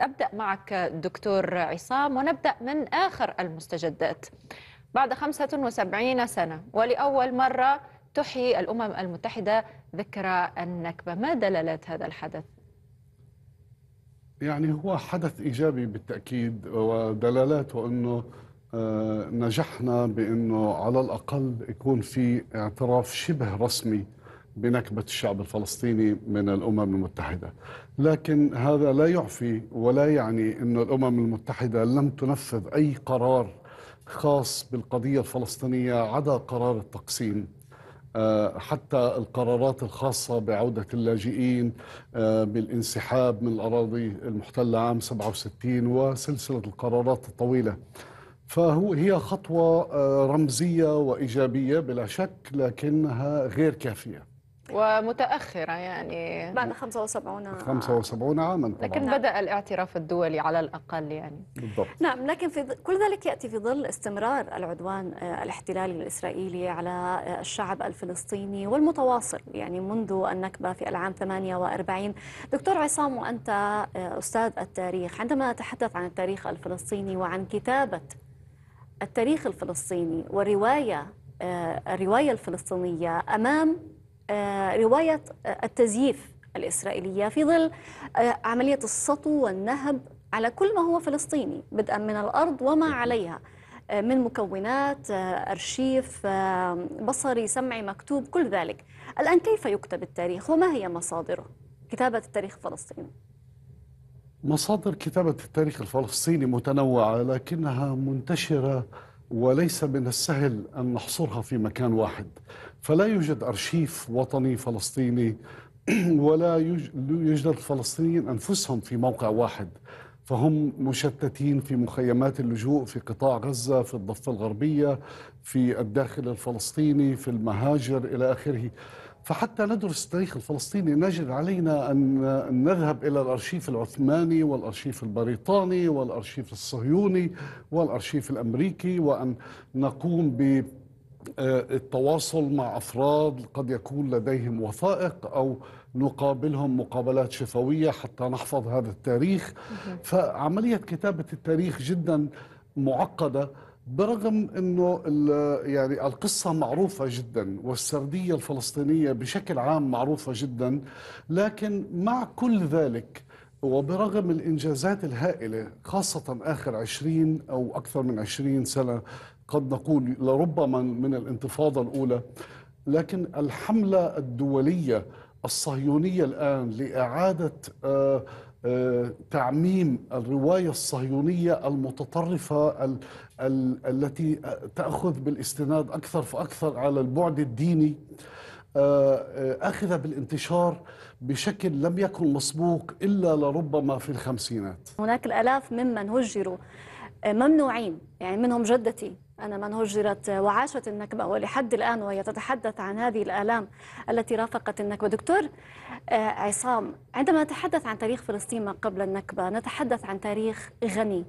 أبدأ معك دكتور عصام ونبدأ من آخر المستجدات بعد 75 سنة ولأول مرة تحيي الأمم المتحدة ذكرى النكبة ما دلالات هذا الحدث؟ يعني هو حدث إيجابي بالتأكيد ودلالاته أنه آه، نجحنا بأنه على الأقل يكون في اعتراف شبه رسمي بنكبة الشعب الفلسطيني من الأمم المتحدة لكن هذا لا يعفي ولا يعني أن الأمم المتحدة لم تنفذ أي قرار خاص بالقضية الفلسطينية عدا قرار التقسيم آه، حتى القرارات الخاصة بعودة اللاجئين آه، بالانسحاب من الأراضي المحتلة عام 67 وسلسلة القرارات الطويلة فهو هي خطوة آه، رمزية وإيجابية بلا شك لكنها غير كافية ومتأخرة يعني بعد 75 عام 75 عاما طبعا لكن بدأ الاعتراف الدولي على الأقل يعني بالضبط نعم لكن في كل ذلك يأتي في ظل استمرار العدوان آه، الاحتلالي الإسرائيلي على آه، الشعب الفلسطيني والمتواصل يعني منذ النكبة في العام 48 دكتور عصام وأنت آه، أستاذ التاريخ عندما تحدث عن التاريخ الفلسطيني وعن كتابة التاريخ الفلسطيني ورواية الرواية الفلسطينية أمام آه، رواية آه، التزييف الإسرائيلية في ظل آه، عملية السطو والنهب على كل ما هو فلسطيني بدءا من الأرض وما عليها من مكونات أرشيف بصري سمعي مكتوب كل ذلك الآن كيف يكتب التاريخ وما هي مصادره كتابة التاريخ الفلسطيني مصادر كتابة التاريخ الفلسطيني متنوعة لكنها منتشرة وليس من السهل أن نحصرها في مكان واحد فلا يوجد أرشيف وطني فلسطيني ولا يوجد الفلسطينيين أنفسهم في موقع واحد فهم مشتتين في مخيمات اللجوء في قطاع غزة في الضفة الغربية في الداخل الفلسطيني في المهاجر إلى آخره فحتى ندرس التاريخ الفلسطيني نجد علينا أن نذهب إلى الأرشيف العثماني والأرشيف البريطاني والأرشيف الصهيوني والأرشيف الأمريكي وأن نقوم ب آه، التواصل مع أفراد قد يكون لديهم وثائق أو نقابلهم مقابلات شفوية حتى نحفظ هذا التاريخ فعملية كتابة التاريخ جدا معقدة برغم انه يعني القصه معروفه جدا والسرديه الفلسطينيه بشكل عام معروفه جدا لكن مع كل ذلك وبرغم الانجازات الهائله خاصه اخر 20 او اكثر من 20 سنه قد نقول لربما من الانتفاضه الاولى لكن الحمله الدوليه الصهيونيه الان لاعاده آه تعميم الروايه الصهيونيه المتطرفه ال ال التي تاخذ بالاستناد اكثر فاكثر على البعد الديني آه، آه، أخذ بالانتشار بشكل لم يكن مسبوق الا لربما في الخمسينات. هناك الالاف ممن هجروا آه، ممنوعين يعني منهم جدتي أنا من هجرت وعاشت النكبة ولحد الآن وهي تتحدث عن هذه الآلام التي رافقت النكبة دكتور آه، عصام عندما نتحدث عن تاريخ فلسطين ما قبل النكبة نتحدث عن تاريخ غني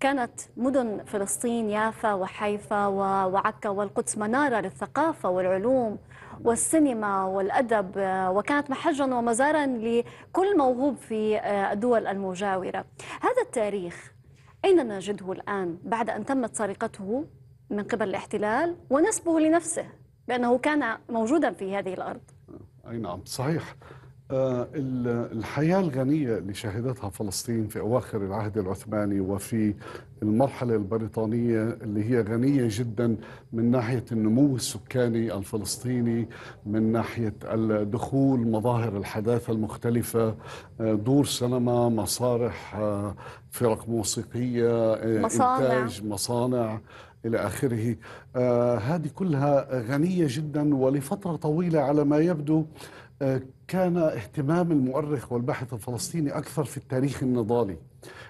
كانت مدن فلسطين يافا وحيفا وعكا والقدس منارة للثقافة والعلوم والسينما والأدب آه، وكانت محجا ومزارا لكل موهوب في آه، الدول المجاورة هذا التاريخ أين نجده الآن بعد أن تمت سرقته من قبل الاحتلال ونسبه لنفسه بأنه كان موجودا في هذه الأرض أي نعم صحيح آه، الحياة الغنية اللي شهدتها فلسطين في أواخر العهد العثماني وفي المرحلة البريطانية اللي هي غنية جدا من ناحية النمو السكاني الفلسطيني من ناحية الدخول مظاهر الحداثة المختلفة آه، دور سينما مسارح آه، فرق موسيقية مصانع. إنتاج مصانع إلى آخره هذه كلها غنية جدا ولفترة طويلة على ما يبدو كان اهتمام المؤرخ والباحث الفلسطيني أكثر في التاريخ النضالي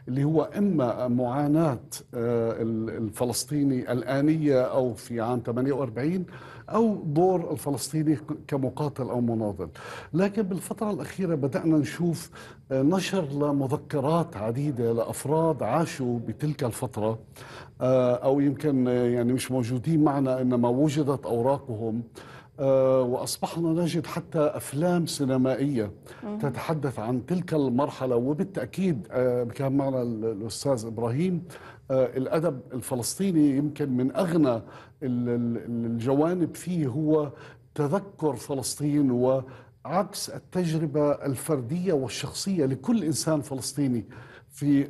اللي هو إما معاناة آه، الفلسطيني الآنية أو في عام 48 أو دور الفلسطيني كمقاتل أو مناضل لكن بالفترة الأخيرة بدأنا نشوف آه، نشر لمذكرات عديدة لأفراد عاشوا بتلك الفترة آه، أو يمكن يعني مش موجودين معنا إنما وجدت أوراقهم آه، وأصبحنا نجد حتى أفلام سينمائية تتحدث عن تلك المرحلة وبالتأكيد آه، كان معنا الأستاذ إبراهيم آه، الأدب الفلسطيني يمكن من أغنى الجوانب فيه هو تذكر فلسطين وعكس التجربة الفردية والشخصية لكل إنسان فلسطيني في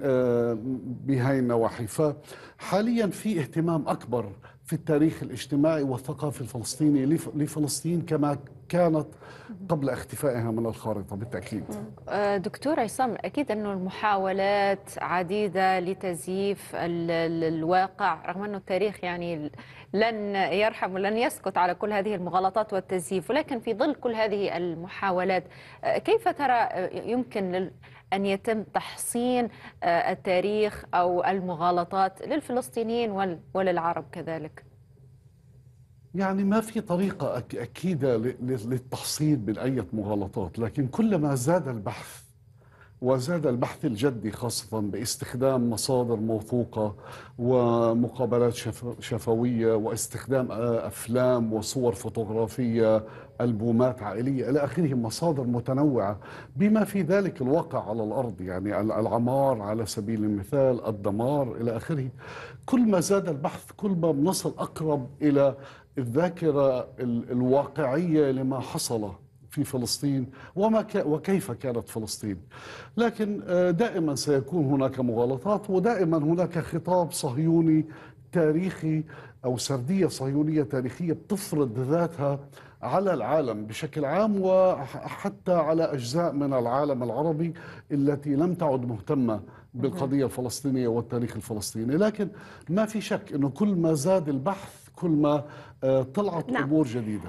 بهاي النواحي فحاليا في اهتمام أكبر في التاريخ الاجتماعي والثقافي الفلسطيني لفلسطين كما كانت قبل اختفائها من الخارطة بالتأكيد آه، دكتور عصام أكيد أنه المحاولات عديدة لتزييف الواقع رغم أنه التاريخ يعني لن يرحم ولن يسكت على كل هذه المغالطات والتزييف ولكن في ظل كل هذه المحاولات آه، كيف ترى آه، يمكن أن يتم تحصين التاريخ أو المغالطات للفلسطينيين وللعرب كذلك يعني ما في طريقة أكيدة للتحصيل من أي مغالطات لكن كلما زاد البحث وزاد البحث الجدي خاصة باستخدام مصادر موثوقة ومقابلات شفوية واستخدام آه، أفلام وصور فوتوغرافية ألبومات عائلية إلى آخره مصادر متنوعة بما في ذلك الواقع على الأرض يعني العمار على سبيل المثال الدمار إلى آخره كل ما زاد البحث كل ما بنصل أقرب إلى الذاكرة الواقعية لما حصل في فلسطين وما ك... وكيف كانت فلسطين لكن آه، دائما سيكون هناك مغالطات ودائما هناك خطاب صهيوني تاريخي أو سردية صهيونية تاريخية بتفرض ذاتها على العالم بشكل عام وحتى على أجزاء من العالم العربي التي لم تعد مهتمة بالقضية الفلسطينية والتاريخ الفلسطيني لكن ما في شك أنه كل ما زاد البحث كل ما آه، طلعت نعم. أمور جديدة